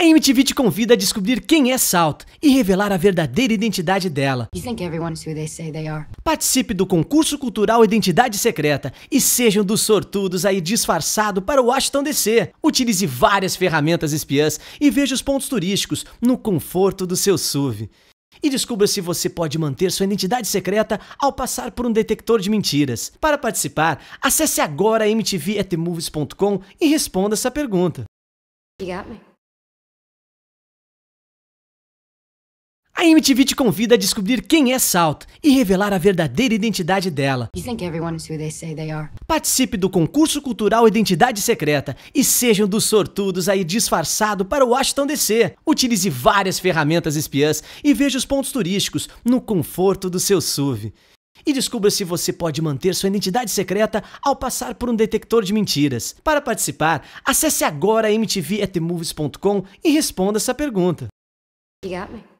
A MTV te convida a descobrir quem é Salt e revelar a verdadeira identidade dela. Participe do concurso cultural Identidade Secreta e sejam dos sortudos aí disfarçado para o Washington DC. Utilize várias ferramentas espiãs e veja os pontos turísticos no conforto do seu SUV. E descubra se você pode manter sua identidade secreta ao passar por um detector de mentiras. Para participar, acesse agora mtvatmovies.com e responda essa pergunta. You got me. A MTV te convida a descobrir quem é Salt e revelar a verdadeira identidade dela. Participe do concurso cultural Identidade Secreta e sejam dos sortudos aí disfarçado para o Washington DC. Utilize várias ferramentas espiãs e veja os pontos turísticos no conforto do seu SUV. E descubra se você pode manter sua identidade secreta ao passar por um detector de mentiras. Para participar, acesse agora mtvatmovies.com e responda essa pergunta. You